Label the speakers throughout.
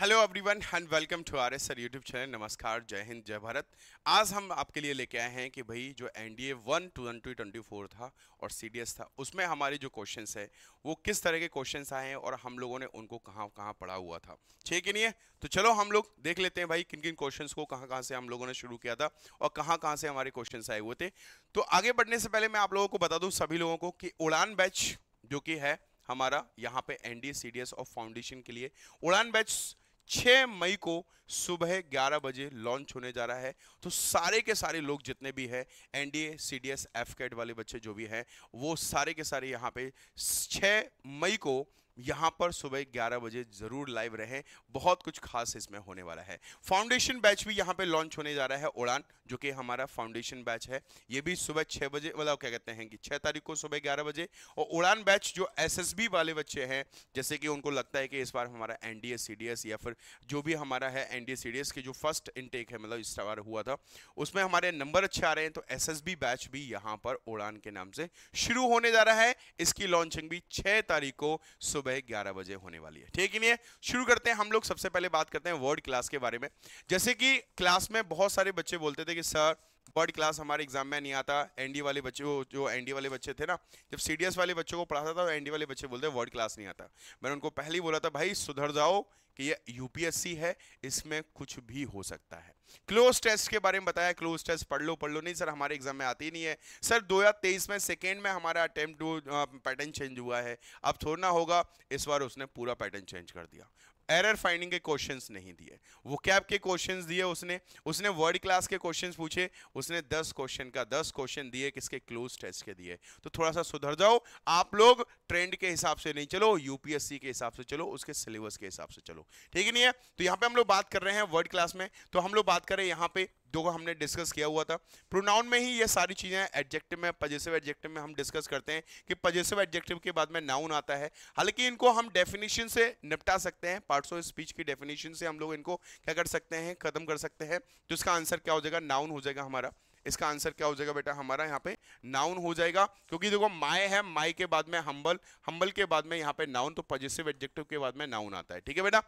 Speaker 1: Hello everyone and welcome to R S sir YouTube channel नमस्कार जय हिंद जय भारत आज हम आपके लिए लेके आए हैं कि भाई जो N D A one two twenty twenty four था और सी था उसमें हमारे जो क्वेश्चंस है वो किस तरह के क्वेश्चंस आए हैं और हम लोगों ने उनको कहाँ कहाँ पढ़ा हुआ था ठीक है नहीं है तो चलो हम लोग देख लेते हैं भाई किन किन क्वेश्चन को कहाँ कहाँ से हम लोगों ने शुरू किया था और कहाँ कहाँ से हमारे क्वेश्चन आए हुए थे तो आगे बढ़ने से पहले मैं आप लोगों को बता दूँ सभी लोगों को कि उड़ान बैच जो कि है हमारा यहाँ पे एनडीए सीडीएस ऑफ फाउंडेशन के लिए उड़ान बैच 6 मई को सुबह 11 बजे लॉन्च होने जा रहा है तो सारे के सारे लोग जितने भी हैं एनडीए सीडीएस एफकेट वाले बच्चे जो भी हैं वो सारे के सारे यहाँ पे 6 मई को यहाँ पर सुबह 11 बजे जरूर लाइव रहें बहुत कुछ खास इसमें होने वाला है फाउंडेशन बैच भी यहाँ पे लॉन्च होने जा रहा है उड़ान जो कि हमारा फाउंडेशन बैच है ये भी सुबह छह बजे वाला मतलब क्या कहते हैं कि छः तारीख को सुबह ग्यारह बजे और उड़ान बैच जो एस वाले बच्चे हैं जैसे कि उनको लगता है कि इस बार हमारा एन डी या फिर जो भी हमारा है एन डी की जो फर्स्ट इनटेक है मतलब इस बार हुआ था उसमें हमारे नंबर अच्छे आ रहे हैं तो एस बैच भी यहाँ पर उड़ान के नाम से शुरू होने जा रहा है इसकी लॉन्चिंग भी छः तारीख को सुबह सुबह ग्यारह बजे होने वाली है ठीक ही नहीं है शुरू करते हैं हम लोग सबसे पहले बात करते हैं वर्ड क्लास के बारे में जैसे कि क्लास में बहुत सारे बच्चे बोलते थे कि सर वर्ड क्लास हमारे एग्जाम में नहीं आता एनडी वाले बच्चे जो एनडी वाले बच्चे थे ना जब सीडीएस वाले बच्चों को पढ़ाता था तो एनडी वाले बच्चे बोलते वर्ड क्लास नहीं आता मैंने उनको पहले ही बोला था भाई सुधर जाओ कि ये यूपीएससी है इसमें कुछ भी हो सकता है क्लोज टेस्ट के बारे में बताया क्लोज टेस्ट पढ़ लो पढ़ लो नहीं सर हमारे एग्जाम में आती नहीं है सर 2023 में सेकेंड में हमारा अटेम्प्ट पैटर्न चेंज हुआ है अब थोड़ा होगा इस बार उसने पूरा पैटर्न चेंज कर दिया एरर फाइंडिंग के क्वेश्चंस नहीं दिए वो कैप के क्वेश्चंस दिए उसने उसने वर्ड क्लास के क्वेश्चंस पूछे उसने 10 क्वेश्चन का 10 क्वेश्चन दिए किसके क्लोज टेस्ट के दिए तो थोड़ा सा सुधर जाओ आप लोग ट्रेंड के हिसाब से नहीं चलो यूपीएससी के हिसाब से चलो उसके सिलेबस के हिसाब से चलो ठीक नहीं है तो यहाँ पे हम लोग बात कर रहे हैं वर्ड क्लास में तो हम लोग बात करें यहाँ पे दो को हमने डिस्कस किया हुआ था प्रोनाउन में ही ये सारी चीज़ें एडजेक्टिव में पजेसिव एडजेक्टिव में हम डिस्कस करते हैं कि पजेसिव एडजेक्टिव के बाद में नाउन आता है हालांकि इनको हम डेफिनेशन से निपटा सकते हैं पार्ट्स ऑफ स्पीच की डेफिनेशन से हम लोग इनको क्या कर सकते हैं खत्म कर सकते हैं तो इसका आंसर क्या हो जाएगा नाउन हो जाएगा हमारा इसका आंसर क्या हो जाएगा बेटा हमारा यहाँ पे नाउन हो जाएगा क्योंकि देखो माए है माई के बाद में हम्बल हम्बल के बाद में यहाँ पे नाउन तो पॉजिटिव एडजेक्टिव के बाद में नाउन आता है ठीक है बेटा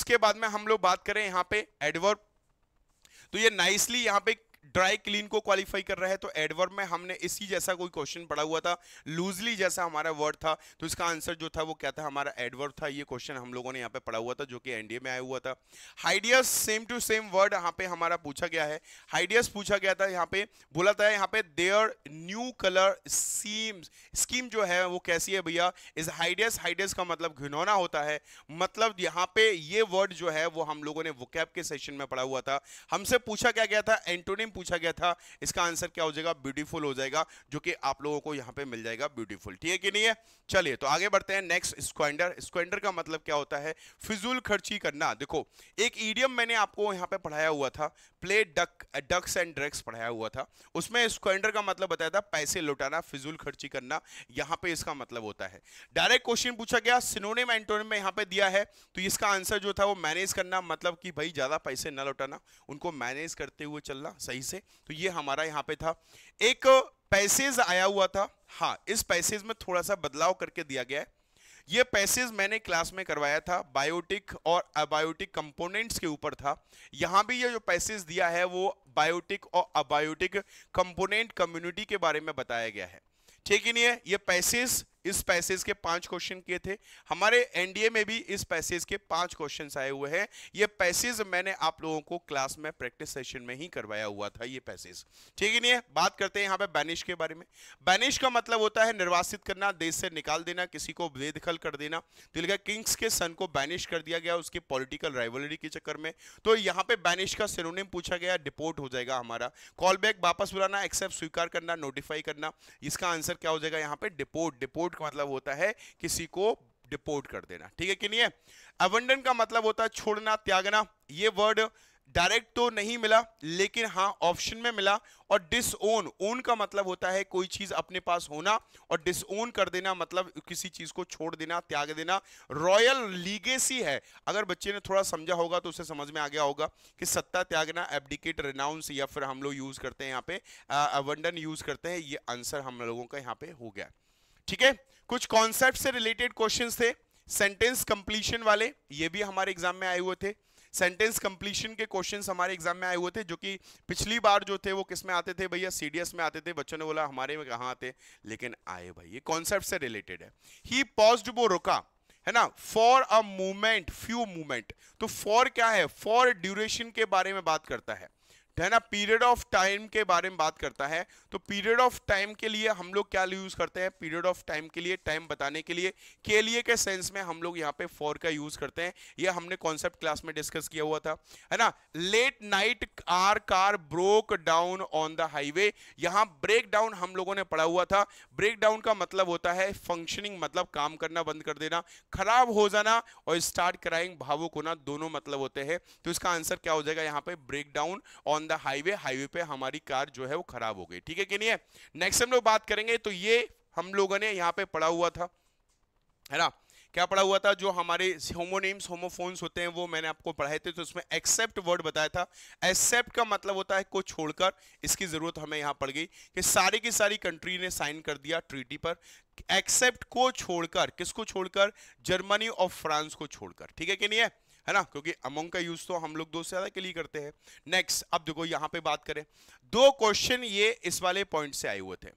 Speaker 1: उसके बाद में हम लोग बात करें यहाँ पे एडवर्ब तो ये नाइसली यहाँ पे ड्राई क्लीन को क्वालिफाई कर रहा है तो एडवर्ब में हमने इसी जैसा कोई क्वेश्चन पढ़ा हुआ था लूजली जैसा हमारा वर्ड था तो इसका आंसर जो था वो क्या था हमारा एडवर्ब था ये क्वेश्चन हम लोगों ने यहाँ पे पढ़ा हुआ था जो कि एनडीए में आया हुआ था hideous same to same word यहाँ पे हमारा पूछा गया है हाइडियस पूछा गया था यहाँ पे बोला था यहाँ पे their new colour seem scheme जो है वो कैसी है भैया इज हाइडियस हाइडियस का मतलब घिनौना होता है मतलब यहाँ पे ये वर्ड जो है वो हम लोगों ने वो के सेशन में पढ़ा हुआ था हमसे पूछा क्या गया था एंटोनिम पूछा गया था इसका आंसर क्या हो जाएगा ब्यूटीफुल हो जाएगा जो कि आप लोगों को यहाँ पे मिल जाएगा ब्यूटीफुल ठीक है कि नहीं है चलिए तो आगे बढ़ते हैं नेक्स्ट स्क्वाइंडर स्क्वाइंडर का मतलब क्या होता है फिजूल खर्ची करना देखो एक ईडियम मैंने आपको यहाँ पे पढ़ाया हुआ था play duck ducks and drugs पढ़ाया हुआ था उसमें स्क्वाइंडर का मतलब बताया था पैसे लुटाना फिजूल खर्ची करना यहाँ पे इसका मतलब होता है डायरेक्ट क्वेश्चन पूछा गया सिनोनिम एंटोनिम में यहाँ पे दिया है तो इसका आंसर जो था वो मैनेज करना मतलब कि भाई ज्यादा पैसे न लौटाना उनको मैनेज करते हुए चलना सही सही से तो ये हमारा यहाँ पे था एक पैसेज आया हुआ था हाँ इस पैसेज में थोड़ा सा बदलाव करके दिया गया है ये पैसेज मैंने क्लास में करवाया था बायोटिक और अबायोटिक कंपोनेंट्स के ऊपर था यहाँ भी ये जो पैसेज दिया है वो बायोटिक और अबायोटिक कंपोनेंट कम्युनिटी के बारे में बताया गया है ठीक ही नहीं है ये पैसेज इस पैसेज के पांच क्वेश्चन किए थे हमारे एनडीए में भी इस पैसेज के पांच क्वेश्चन आए हुए हैं ये पैसेज मैंने आप लोगों को क्लास में प्रैक्टिस सेशन में ही करवाया हुआ था ये पैसेज ठीक है नहीं बात करते हैं यहाँ पे बैनिश के बारे में बैनिश का मतलब होता है निर्वासित करना देश से निकाल देना किसी को बेदखल कर देना तो लिखा किंग्स के सन को बैनिश कर दिया गया उसके पॉलिटिकल राइवलरी के चक्कर में तो यहाँ पे बैनिश का सिरोनेम पूछा गया डिपोर्ट हो जाएगा हमारा कॉल बैक वापस बुलाना एक्सेप्ट स्वीकार करना नोटिफाई करना इसका आंसर क्या हो जाएगा यहाँ पे डिपोर्ट डिपोर्ट डिपोर्ट का मतलब होता है किसी को डिपोर्ट कर देना ठीक है कि नहीं है अवंडन का मतलब होता है छोड़ना त्यागना ये वर्ड डायरेक्ट तो नहीं मिला लेकिन हाँ ऑप्शन में मिला और डिसओन ओन का मतलब होता है कोई चीज अपने पास होना और डिसओन कर देना मतलब किसी चीज को छोड़ देना त्याग देना रॉयल लीगेसी है अगर बच्चे ने थोड़ा समझा होगा तो उसे समझ में आ गया होगा कि सत्ता त्यागना एबडिकेट रिनाउंस या फिर हम लोग यूज करते हैं यहाँ पे अवंडन यूज करते हैं ये आंसर हम लोगों का यहाँ पे हो गया ठीक है कुछ कॉन्सेप्ट से रिलेटेड क्वेश्चन थे सेंटेंस कंप्लीशन वाले ये भी हमारे एग्जाम में आए हुए थे सेंटेंस कंप्लीशन के क्वेश्चंस हमारे एग्जाम में आए हुए थे जो कि पिछली बार जो थे वो किस में आते थे भैया सीडीएस में आते थे बच्चों ने बोला हमारे में कहा आते लेकिन आए भाई ये कॉन्सेप्ट से रिलेटेड है ही पॉज वो रुका है ना for a movement few movement तो फॉर क्या है फॉर ड्यूरेशन के बारे में बात करता है है ना पीरियड ऑफ टाइम के बारे में बात करता है तो पीरियड ऑफ टाइम के लिए हम लोग क्या यूज करते हैं पीरियड ऑफ टाइम के लिए टाइम बताने के लिए के लिए के सेंस में हम लोग यहाँ पे फॉर का यूज करते हैं ये हमने कॉन्सेप्ट क्लास में डिस्कस किया हुआ था है ना late night our car broke down on the highway यहाँ ब्रेक डाउन हम लोगों ने पढ़ा हुआ था ब्रेक डाउन का मतलब होता है फंक्शनिंग मतलब काम करना बंद कर देना खराब हो जाना और स्टार्ट कराइंग भावुक होना दोनों मतलब होते हैं तो इसका आंसर क्या हो जाएगा यहाँ पे break down on on the highway highway पे हमारी कार जो है वो खराब हो गई ठीक है कि नहीं है नेक्स्ट हम लोग बात करेंगे तो ये हम लोगों ने यहाँ पे पढ़ा हुआ था है ना क्या पढ़ा हुआ था जो हमारे होमोनेम्स होमोफोन्स होते हैं वो मैंने आपको पढ़ाए थे तो उसमें एक्सेप्ट वर्ड बताया था एक्सेप्ट का मतलब होता है को छोड़कर इसकी ज़रूरत हमें यहाँ पड़ गई कि सारी की सारी कंट्री ने साइन कर दिया ट्रीटी पर एक्सेप्ट को छोड़कर किसको छोड़कर जर्मनी और फ्रांस को छोड़कर ठीक है कि नहीं है है ना क्योंकि अमोंग का यूज तो हम लोग दो से ज्यादा के लिए करते हैं नेक्स्ट अब देखो यहां पे बात करें दो क्वेश्चन ये इस वाले पॉइंट से आए हुए थे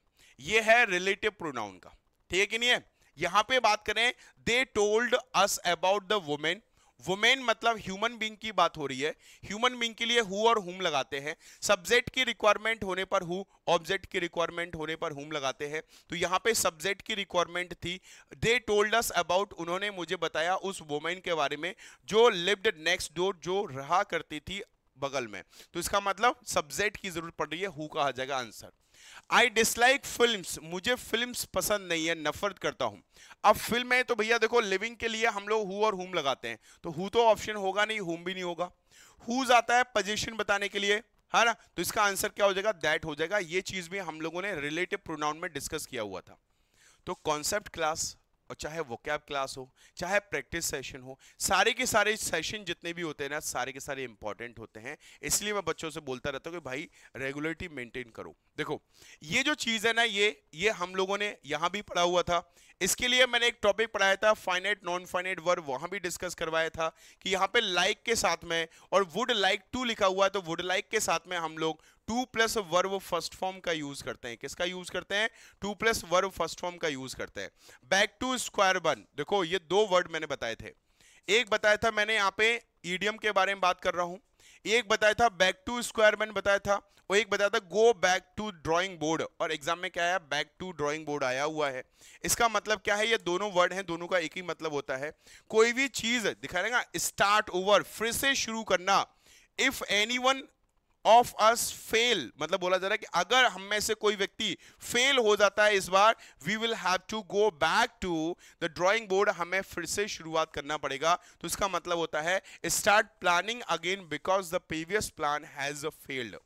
Speaker 1: ये है रिलेटिव प्रोनाउन का ठीक है कि नहीं है यहां पे बात करें they told us about the women women मतलब ह्यूमन बींग की बात हो रही है ह्यूमन बींग के लिए हु और हुम लगाते हैं सब्जेक्ट की रिक्वायरमेंट होने पर हु ऑब्जेक्ट की रिक्वायरमेंट होने पर हुम लगाते हैं तो यहाँ पे सब्जेक्ट की रिक्वायरमेंट थी दे टोल्ड अस अबाउट उन्होंने मुझे बताया उस वुमेन के बारे में जो लिव्ड नेक्स्ट डोर जो रहा करती थी बगल में तो इसका मतलब सब्जेक्ट की जरूरत पड़ रही है हु कहा जाएगा आंसर आई डिसलाइक फिल्म मुझे फिल्म पसंद नहीं है नफरत करता हूं अब फिल्म है तो भैया देखो लिविंग के लिए हम लोग हु और हुम लगाते हैं तो हु तो ऑप्शन होगा नहीं हुम भी नहीं होगा हुज आता है पोजिशन बताने के लिए है ना तो इसका आंसर क्या हो जाएगा दैट हो जाएगा ये चीज भी हम लोगों ने रिलेटिव प्रोनाउन में डिस्कस किया हुआ था तो कॉन्सेप्ट क्लास और चाहे वोकैब क्लास हो चाहे प्रैक्टिस सेशन हो सारे के सारे सेशन जितने भी होते हैं ना सारे के सारे इंपॉर्टेंट होते हैं इसलिए मैं बच्चों से बोलता रहता हूँ कि भाई रेगुलरिटी मेंटेन करो देखो ये जो चीज है ना ये ये हम लोगों ने यहां भी पढ़ा हुआ था इसके लिए मैंने एक टॉपिक पढ़ाया था फाइनाइट नॉन फाइनाइट वर्ब वहां भी डिस्कस करवाया था कि यहाँ पे लाइक like के साथ में और वुड लाइक टू लिखा हुआ है तो वुड लाइक like के साथ में हम लोग to plus verb first form का यूज करते हैं किसका यूज करते हैं to plus verb first form का यूज करते हैं बैक टू स्क्वायर वन देखो ये दो वर्ड मैंने बताए थे एक बताया था मैंने यहाँ पे ईडियम के बारे में बात कर रहा हूं एक बताया था बैक टू स्क्वायर मैंने बताया था और एक बताया था go back to drawing board और एग्जाम में क्या आया बैक टू ड्राइंग बोर्ड आया हुआ है इसका मतलब क्या है ये दोनों वर्ड हैं दोनों का एक ही मतलब होता है कोई भी चीज दिखा रहेगा स्टार्ट ओवर फिर से शुरू करना if any one of us fail मतलब बोला जा रहा है कि अगर हम में से कोई व्यक्ति फेल हो जाता है इस बार we will have to go back to the drawing board हमें फिर से शुरुआत करना पड़ेगा तो इसका मतलब होता है start planning again because the previous plan has failed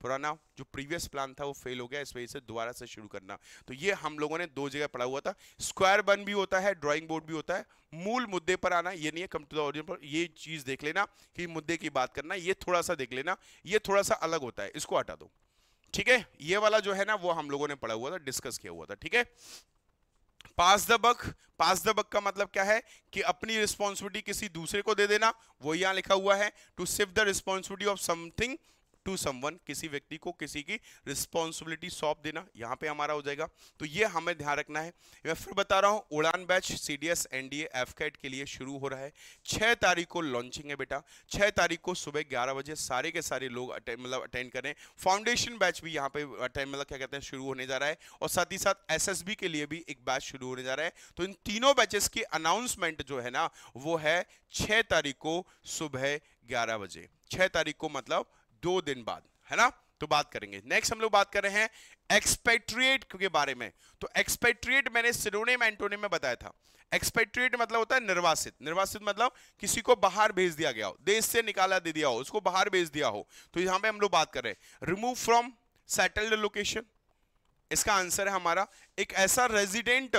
Speaker 1: पुराना जो प्रीवियस प्लान था वो फेल हो गया इस वजह से दोबारा से शुरू करना तो ये हम लोगों ने दो जगह पढ़ा हुआ था स्क्वायर बन भी होता है ड्राइंग बोर्ड भी होता है मूल मुद्दे पर आना ये नहीं है कम टू दिन पर ये चीज़ देख लेना कि मुद्दे की बात करना ये थोड़ा सा देख लेना ये थोड़ा सा अलग होता है इसको हटा दो ठीक है ये वाला जो है ना वो हम लोगों ने पढ़ा हुआ था डिस्कस किया हुआ था ठीक है पास the buck pass the buck का मतलब क्या है कि अपनी रिस्पॉन्सिबिलिटी किसी दूसरे को दे देना वो यहां लिखा हुआ है टू सिव the responsibility of something to someone किसी व्यक्ति को किसी की रिस्पॉन्सिबिलिटी सौंप देना यहाँ पे हमारा हो जाएगा तो ये हमें ध्यान रखना है मैं फिर बता रहा हूँ Udaan batch C D S N D F CAT के लिए शुरू हो रहा है छः तारीख को लॉन्चिंग है बेटा छः तारीख को सुबह ग्यारह बजे सारे के सारे लोग मतलब अटेंड करें फाउंडेशन बैच भी यहाँ पे अटेंड मतलब क्या कहते हैं शुरू होने जा रहा है और साथ ही साथ एस के लिए भी एक बैच शुरू होने जा रहा है तो इन तीनों बैचेस की अनाउंसमेंट जो है ना वो है छः तारीख को सुबह ग्यारह बजे छः तारीख को मतलब दो दिन बाद है ना तो बात करेंगे नेक्स्ट हम लोग बात कर रहे हैं एक्सपेट्रिएट के बारे में तो एक्सपेट्रिएट मैंने सिरोनेम एंटोनेम में बताया था एक्सपेट्रिएट मतलब होता है निर्वासित निर्वासित मतलब किसी को बाहर भेज दिया गया हो देश से निकाला दे दिया हो उसको बाहर भेज दिया हो तो यहां पे हम लोग बात कर रहे हैं रिमूव फ्रॉम सेटल्ड लोकेशन इसका आंसर है हमारा एक ऐसा resident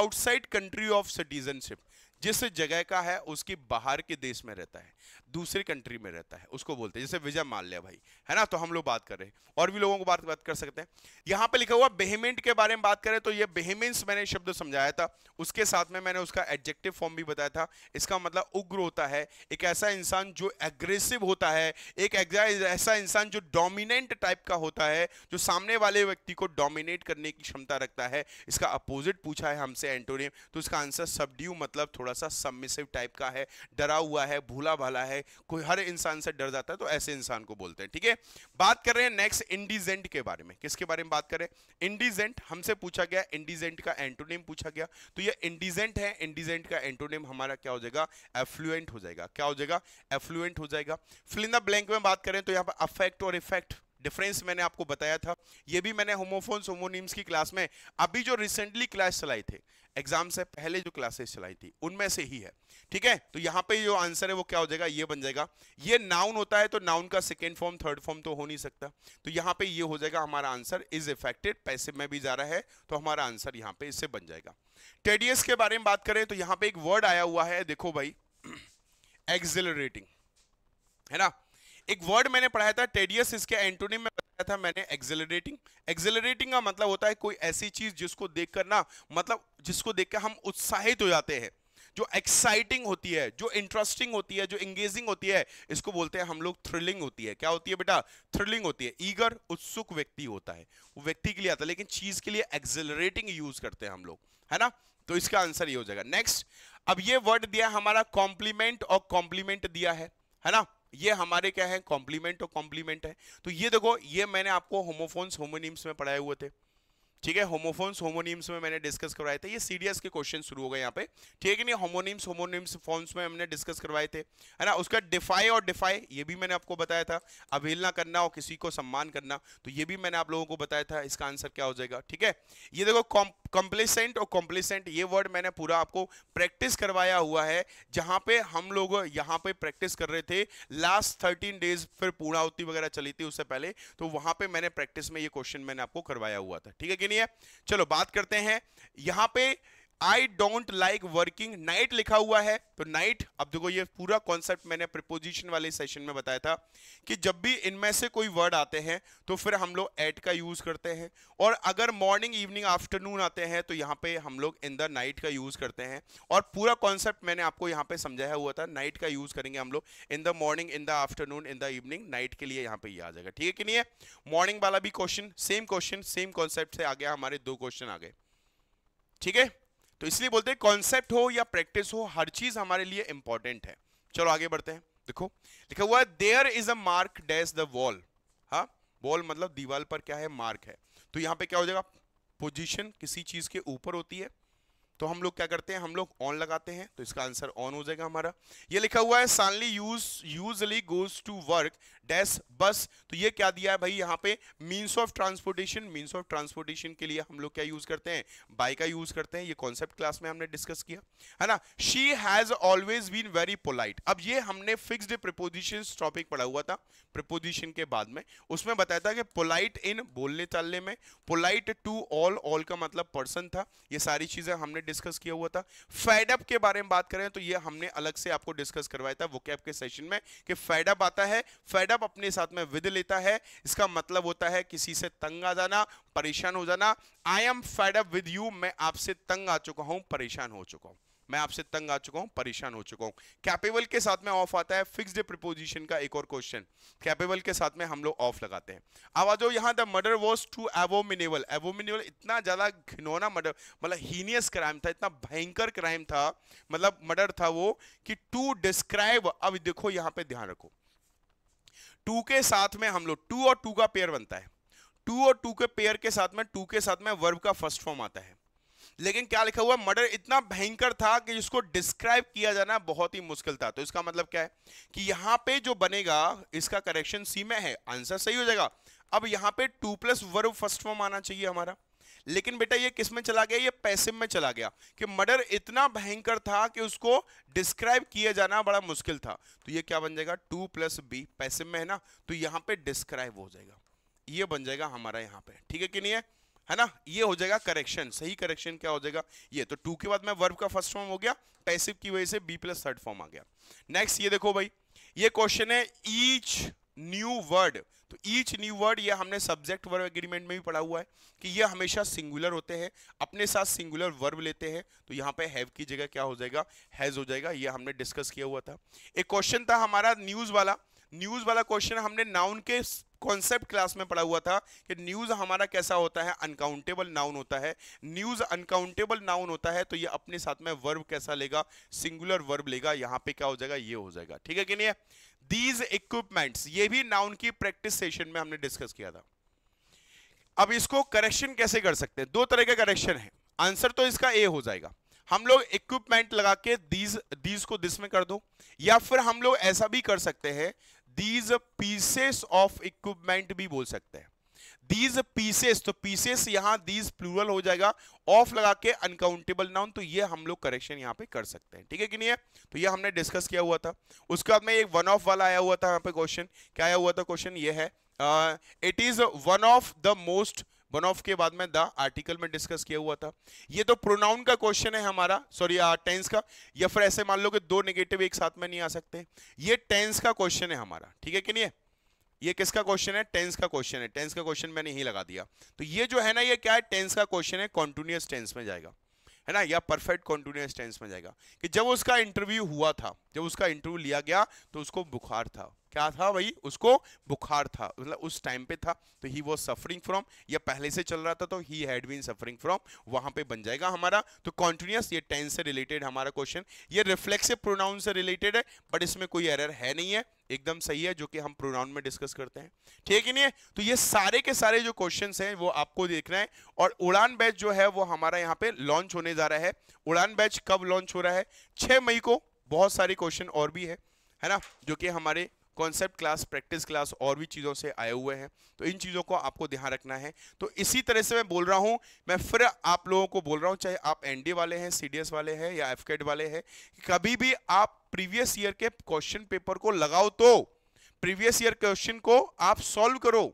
Speaker 1: outside country of citizenship जिस जगह का है उसकी बाहर के देश में रहता है दूसरी कंट्री में रहता है उसको बोलते हैं जैसे विजय माल्या भाई है ना तो हम लोग बात कर रहे हैं और भी लोगों को बात बात कर सकते हैं यहाँ पे लिखा हुआ बेहेमेंट के बारे में बात करें तो ये बेहेमेंस मैंने शब्द समझाया था उसके साथ में मैंने उसका एडजेक्टिव फॉर्म भी बताया था इसका मतलब उग्र होता है एक ऐसा इंसान जो एग्रेसिव होता है एक ऐसा इंसान जो डोमिनेंट टाइप का होता है जो सामने वाले व्यक्ति को डोमिनेट करने की क्षमता रखता है इसका अपोजिट पूछा है हमसे एंटोनियम तो इसका आंसर सबड्यू मतलब थोड़ा सा सबमिसिव टाइप का है डरा हुआ है भूला भाला है कोई हर इंसान से डर जाता है तो ऐसे इंसान को बोलते हैं ठीक है बात कर रहे हैं नेक्स्ट इंडिजेंट के बारे में किसके बारे में बात करें इंडिजेंट हमसे पूछा गया इंडिजेंट का एंटोनिम पूछा गया तो यह इंडिजेंट है इंडिजेंट का एंटोनिम हमारा क्या हो जाएगा एफ्लुएंट हो जाएगा क्या हो जाएगा एफ्लुएंट हो जाएगा फिलिंदा ब्लैंक में बात करें तो यहाँ पर अफेक्ट और इफेक्ट डिफरेंस मैंने आपको बताया था ये भी मैंने होमोफोन्स होमोनिम्स की क्लास में अभी जो रिसेंटली क्लास चलाई थी एग्जाम से पहले जो क्लासेस चलाई थी उनमें से ही है ठीक है तो यहाँ पे जो आंसर है वो क्या हो जाएगा ये बन जाएगा ये नाउन होता है तो नाउन का सेकेंड फॉर्म थर्ड फॉर्म तो हो नहीं सकता तो यहाँ पे ये हो जाएगा हमारा आंसर इज इफेक्टेड पैसे में भी जा रहा है तो हमारा आंसर यहाँ पे इससे बन जाएगा टेडियस के बारे में बात करें तो यहाँ पे एक वर्ड आया हुआ है देखो भाई एक्सिलरेटिंग है ना एक वर्ड मैंने पढ़ाया था टेडियस इसके एंटोनिम में बताया था मैंने एक्सेलरेटिंग एक्सेलरेटिंग का मतलब होता है कोई ऐसी चीज जिसको देख कर ना मतलब जिसको देख कर हम उत्साहित हो जाते हैं जो एक्साइटिंग होती है जो इंटरेस्टिंग होती है जो एंगेजिंग होती है इसको बोलते हैं हम लोग थ्रिलिंग होती है क्या होती है बेटा थ्रिलिंग होती है ईगर उत्सुक व्यक्ति होता है वो व्यक्ति के लिए आता है लेकिन चीज के लिए एक्सेलरेटिंग यूज करते हैं हम लोग है ना तो इसका आंसर ये हो जाएगा नेक्स्ट अब ये वर्ड दिया हमारा कॉम्प्लीमेंट और कॉम्प्लीमेंट दिया है है ना ये हमारे क्या है कॉम्प्लीमेंट और कॉम्प्लीमेंट है तो ये देखो ये मैंने आपको होमोफोन्स होमोनिम्स में पढ़ाए हुए थे ठीक है होमोफोन्स होमोनिम्स में मैंने डिस्कस करवाए थे ये सीडीएस के क्वेश्चन शुरू हो गए यहाँ पे ठीक है नहीं होमोनिम्स होमोनिम्स फोन्स में हमने डिस्कस करवाए थे है ना उसका डिफाई और डिफाई ये भी मैंने आपको बताया था अवहेलना करना और किसी को सम्मान करना तो ये भी मैंने आप लोगों को बताया था इसका आंसर क्या हो जाएगा ठीक है ये देखो कॉम्प्लेसेंट और कॉम्प्लेसेंट ये वर्ड मैंने पूरा आपको प्रैक्टिस करवाया हुआ है जहां पे हम लोग यहाँ पे प्रैक्टिस कर रहे थे लास्ट थर्टीन डेज फिर पूर्णावती वगैरह चली थी उससे पहले तो वहां पे मैंने प्रैक्टिस में ये क्वेश्चन मैंने आपको करवाया हुआ था ठीक है कि नहीं है चलो बात करते हैं यहाँ पे I don't like working night लिखा हुआ है तो नाइट अब देखो ये पूरा कॉन्सेप्ट मैंने प्रिपोजिशन वाले सेशन में बताया था कि जब भी इनमें से कोई वर्ड आते हैं तो फिर हम लोग एट का यूज करते हैं और अगर मॉर्निंग इवनिंग आफ्टरनून आते हैं तो यहाँ पे हम लोग इन द नाइट का यूज करते हैं और पूरा कॉन्सेप्ट मैंने आपको यहाँ पे समझाया हुआ था नाइट का यूज करेंगे हम लोग in the morning in the afternoon in the evening night के लिए यहाँ पे ये यह आ जाएगा ठीक है कि नहीं है मॉर्निंग वाला भी question same question same concept से आ गया हमारे दो क्वेश्चन आ गए ठीक है तो इसलिए बोलते हैं कॉन्सेप्ट हो या प्रैक्टिस हो हर चीज हमारे लिए इंपॉर्टेंट है चलो आगे बढ़ते हैं देखो लिखा हुआ है there is a mark dash the wall हाँ वॉल मतलब दीवार पर क्या है मार्क है तो यहाँ पे क्या हो जाएगा पोजीशन किसी चीज के ऊपर होती है तो हम लोग क्या करते हैं हम लोग ऑन लगाते हैं तो इसका आंसर ऑन हो जाएगा हमारा ये लिखा हुआ है Sonali use usually goes to work dash बस तो ये क्या दिया है भाई यहाँ पे means of transportation means of transportation के लिए हम लोग क्या यूज करते हैं बाई का यूज करते हैं ये कॉन्सेप्ट क्लास में हमने डिस्कस किया है ना she has always been very polite अब ये हमने फिक्स्ड प्रिपोजिशन टॉपिक पढ़ा हुआ था प्रिपोजिशन के बाद में उसमें बताया था कि पोलाइट इन बोलने चालने में पोलाइट टू ऑल ऑल का मतलब पर्सन था ये सारी चीजें हमने डिस्कस किया हुआ था फैडअप के बारे में बात करें तो ये हमने अलग से आपको डिस्कस करवाया था वो कैब के सेशन में कि फैडअप आता है फैडअप एडप अपने साथ में विद लेता है इसका मतलब होता है किसी से तंग आ जाना परेशान हो जाना I am fed up with you मैं आपसे तंग आ चुका हूं परेशान हो चुका हूं मैं आपसे तंग आ चुका हूं परेशान हो चुका हूं कैपेबल के साथ में ऑफ आता है फिक्स्ड प्रिपोजिशन का एक और क्वेश्चन कैपेबल के साथ में हम लोग ऑफ लगाते हैं अब आ जाओ यहां the murder was too abominable abominable इतना ज्यादा घिनौना मर्डर मतलब हीनियस क्राइम था इतना भयंकर क्राइम था मतलब मर्डर था वो कि टू डिस्क्राइब अब देखो यहां पे ध्यान रखो टू के साथ में हम लोग टू और टू का पेयर बनता है टू और टू के पेयर के साथ में टू के साथ में वर्ब का फर्स्ट फॉर्म आता है लेकिन क्या लिखा हुआ मर्डर इतना भयंकर था कि जिसको डिस्क्राइब किया जाना बहुत ही मुश्किल था तो इसका मतलब क्या है कि यहां पे जो बनेगा इसका करेक्शन सी में है आंसर सही हो जाएगा अब यहां पे to plus verb first form आना चाहिए हमारा लेकिन बेटा ये किस में चला गया ये पैसिव में चला गया कि मर्डर इतना भयंकर था कि उसको डिस्क्राइब किया जाना बड़ा मुश्किल था तो ये क्या बन जाएगा टू प्लस बी पैसिव में है ना तो यहाँ पे डिस्क्राइब हो जाएगा ये बन जाएगा हमारा यहाँ पे ठीक है कि नहीं है है ना ये हो जाएगा करेक्शन सही करेक्शन क्या हो जाएगा ये तो टू के बाद में वर्ब का फर्स्ट फॉर्म हो गया पैसिव की वजह से बी प्लस थर्ड फॉर्म आ गया नेक्स्ट ये देखो भाई ये क्वेश्चन है ईच न्यू वर्ड तो ईच न्यू वर्ड ये हमने सब्जेक्ट वर्ब एग्रीमेंट में भी पढ़ा हुआ है कि ये हमेशा सिंगुलर होते हैं अपने साथ सिंगुलर वर्ब लेते हैं तो यहाँ पे हैव की जगह क्या हो जाएगा हैज हो जाएगा ये हमने डिस्कस किया हुआ था एक क्वेश्चन था हमारा न्यूज वाला न्यूज वाला क्वेश्चन हमने नाउन के कॉन्सेप्ट क्लास में पढ़ा हुआ था कि न्यूज हमारा कैसा होता है अनकाउंटेबल नाउन होता है न्यूज अनकाउंटेबल नाउन होता है तो ये अपने साथ में वर्ब कैसा लेगा सिंगुलर वर्ब लेगा यहां पे क्या हो जाएगा ये हो जाएगा ठीक है कि नहीं है दीज इक्विपमेंट्स ये भी नाउन की प्रैक्टिस सेशन में हमने डिस्कस किया था अब इसको करेक्शन कैसे कर सकते हैं दो तरह के करेक्शन है आंसर तो इसका ए हो जाएगा हम लोग इक्विपमेंट लगा के दीज दीज को दिस में कर दो या फिर हम लोग ऐसा भी कर सकते हैं दीज पीसेस ऑफ इक्विपमेंट भी बोल सकते हैं दीज पीसेस तो पीसेस यहां दीज प्लूरल हो जाएगा ऑफ लगा के अनकाउंटेबल नाउन तो ये हम लोग करेक्शन यहाँ पे कर सकते हैं ठीक है कि नहीं है तो ये हमने डिस्कस किया हुआ था उसके बाद में एक वन ऑफ वाला आया हुआ था यहाँ पे क्वेश्चन क्या आया हुआ था क्वेश्चन ये है it is one of the most one of के बाद में द आर्टिकल में डिस्कस किया हुआ था ये तो प्रोनाउन का क्वेश्चन है हमारा सॉरी टेंस का या फिर ऐसे मान लो कि दो नेगेटिव एक साथ में नहीं आ सकते ये टेंस का क्वेश्चन है हमारा ठीक है कि नहीं है? ये किसका क्वेश्चन है टेंस का क्वेश्चन है टेंस का क्वेश्चन मैंने ही लगा दिया तो ये जो है ना ये क्या है टेंस का क्वेश्चन है कॉन्टिन्यूस टेंस में जाएगा है ना या परफेक्ट कॉन्टिन्यूस टेंस में जाएगा कि जब उसका इंटरव्यू हुआ था जब उसका इंटरव्यू लिया गया तो उसको बुखार था क्या था भाई उसको बुखार था मतलब उस टाइम पे था तो ही वॉज सफरिंग फ्रॉम या पहले से चल रहा था तो he had been suffering from वहां पे बन जाएगा हमारा तो कॉन्टिन्यूस ये टेंस से रिलेटेड हमारा क्वेश्चन ये रिफ्लेक्सिव प्रोनाउन से रिलेटेड है बट इसमें कोई एरर है नहीं है एकदम सही है जो कि हम प्रोनाउन में डिस्कस करते हैं ठीक है नहीं तो ये सारे के सारे जो क्वेश्चंस हैं वो आपको देखना है और उड़ान बैच जो है वो हमारा यहाँ पे लॉन्च होने जा रहा है उड़ान बैच कब लॉन्च हो रहा है 6 मई को बहुत सारे क्वेश्चन और भी है है ना जो कि हमारे कॉन्सेप्ट क्लास प्रैक्टिस क्लास और भी चीज़ों से आए हुए हैं तो इन चीज़ों को आपको ध्यान रखना है तो इसी तरह से मैं बोल रहा हूँ मैं फिर आप लोगों को बोल रहा हूँ चाहे आप एन वाले हैं सी वाले हैं या एफ e वाले हैं कभी भी आप प्रीवियस ईयर के क्वेश्चन पेपर को लगाओ तो प्रीवियस ईयर क्वेश्चन को आप सॉल्व करो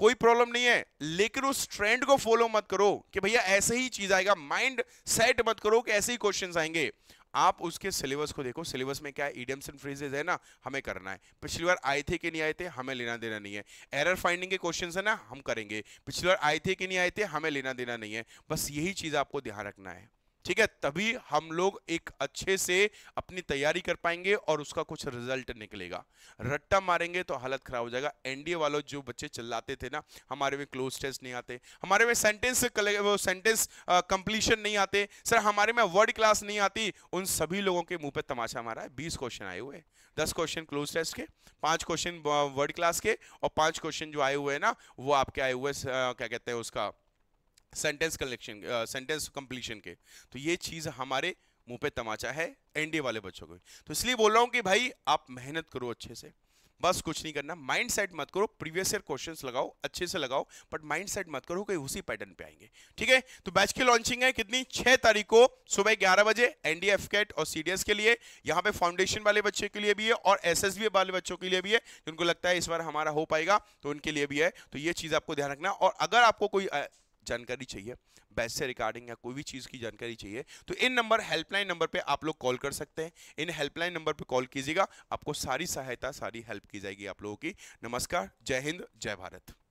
Speaker 1: कोई प्रॉब्लम नहीं है लेकिन उस ट्रेंड को फॉलो मत करो कि भैया ऐसे ही चीज आएगा माइंड सेट मत करो कि ऐसे ही क्वेश्चन आएंगे आप उसके सिलेबस को देखो सिलेबस में क्या इडियम्स एंड फ्रेजेज है ना हमें करना है पिछली बार आए थे कि नहीं आए थे हमें लेना देना नहीं है एरर फाइंडिंग के क्वेश्चन है ना हम करेंगे पिछली बार आए थे कि नहीं आए थे हमें लेना देना नहीं है बस यही चीज़ आपको ध्यान रखना है ठीक है तभी हम लोग एक अच्छे से अपनी तैयारी कर पाएंगे और उसका कुछ रिजल्ट निकलेगा रट्टा मारेंगे तो हालत खराब हो जाएगा एनडीए वालों जो बच्चे चिल्लाते थे ना हमारे में क्लोज टेस्ट नहीं आते हमारे में सेंटेंस वो सेंटेंस कंप्लीशन नहीं आते सर हमारे में वर्ड क्लास नहीं आती उन सभी लोगों के मुंह पर तमाशा मारा है बीस क्वेश्चन आए हुए दस क्वेश्चन क्लोज टेस्ट के पांच क्वेश्चन वर्ड क्लास के और पांच क्वेश्चन जो आए हुए हैं ना वो आपके आए हुए क्या कहते हैं उसका सेंटेंस कलेक्शन सेंटेंस कंप्लीशन के तो ये चीज़ हमारे मुंह पे तमाचा है एनडीए वाले बच्चों को तो इसलिए बोल रहा हूँ कि भाई आप मेहनत करो अच्छे से बस कुछ नहीं करना माइंड सेट मत करो प्रीवियस ईयर क्वेश्चंस लगाओ अच्छे से लगाओ बट माइंड सेट मत करो कहीं उसी पैटर्न पे आएंगे ठीक है तो बैच की लॉन्चिंग है कितनी छह तारीख को सुबह ग्यारह बजे एनडीएफ कैट और सीडीएस के लिए यहाँ पे फाउंडेशन वाले बच्चों के लिए भी है और एसएसबी वाले बच्चों के लिए भी है जिनको लगता है इस बार हमारा हो पाएगा तो उनके लिए भी है तो ये चीज आपको ध्यान रखना और अगर आपको कोई जानकारी चाहिए बैच से रिकॉर्डिंग या कोई भी चीज़ की जानकारी चाहिए तो इन नंबर हेल्पलाइन नंबर पे आप लोग कॉल कर सकते हैं इन हेल्पलाइन नंबर पे कॉल कीजिएगा आपको सारी सहायता सारी हेल्प की जाएगी आप लोगों की नमस्कार जय हिंद जय भारत